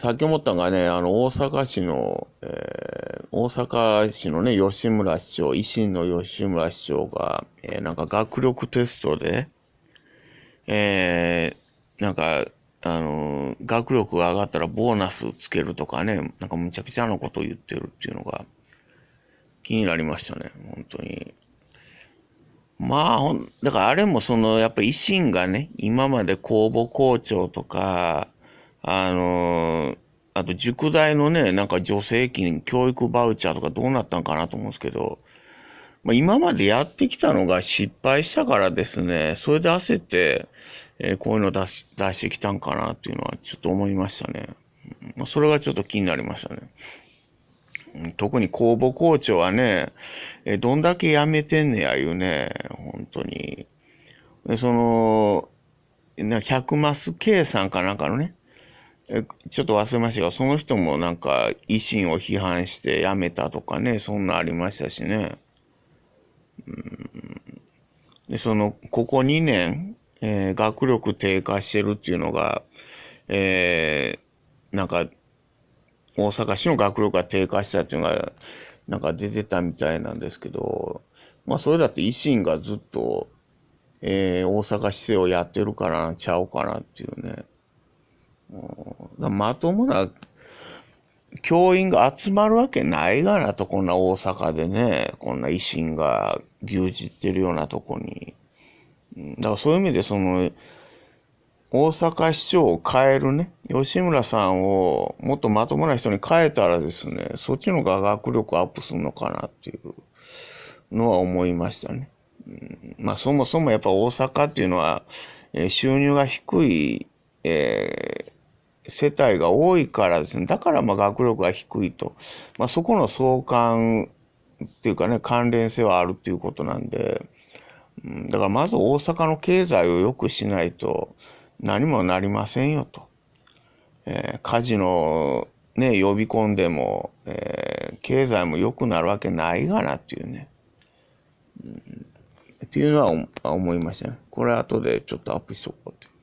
さっき思ったのがね、あの、大阪市の、えー、大阪市のね、吉村市長、維新の吉村市長が、えー、なんか学力テストで、えー、なんか、あの、学力が上がったらボーナスつけるとかね、なんかむちゃくちゃなことを言ってるっていうのが気になりましたね、本当に。まあ、ほん、だからあれもその、やっぱ維新がね、今まで公募校長とか、あのー、あと塾代のね、なんか助成金、教育バウチャーとかどうなったんかなと思うんですけど、まあ、今までやってきたのが失敗したからですね、それで焦って、えー、こういうの出し出してきたんかなっていうのはちょっと思いましたね。まあ、それがちょっと気になりましたね。特に公募校長はね、えー、どんだけ辞めてんねやいうね、本当に。でその、な100マス計算かなんかのね、ちょっと忘れましたが、その人もなんか維新を批判して辞めたとかね、そんなありましたしね。でその、ここ2年、えー、学力低下してるっていうのが、えー、なんか、大阪市の学力が低下したっていうのが、なんか出てたみたいなんですけど、まあそれだって維新がずっと、えー、大阪市政をやってるからちゃうかなっていうね。かまともな教員が集まるわけないがなと、こんな大阪でね、こんな維新が牛耳ってるようなとこに。だからそういう意味で、その、大阪市長を変えるね、吉村さんをもっとまともな人に変えたらですね、そっちのが学力アップするのかなっていうのは思いましたね。うん、まあそもそもやっぱ大阪っていうのは、え収入が低い、えー世帯が多いからですね、だからま学力が低いと、まあ、そこの相関っていうかね、関連性はあるっていうことなんで、ん、だからまず大阪の経済を良くしないと何もなりませんよと。えー、カジノ、ね、呼び込んでも、えー、経済も良くなるわけないがなっていうね。うん、っていうのは思いましたね。これ後でちょっとアップしとこうという。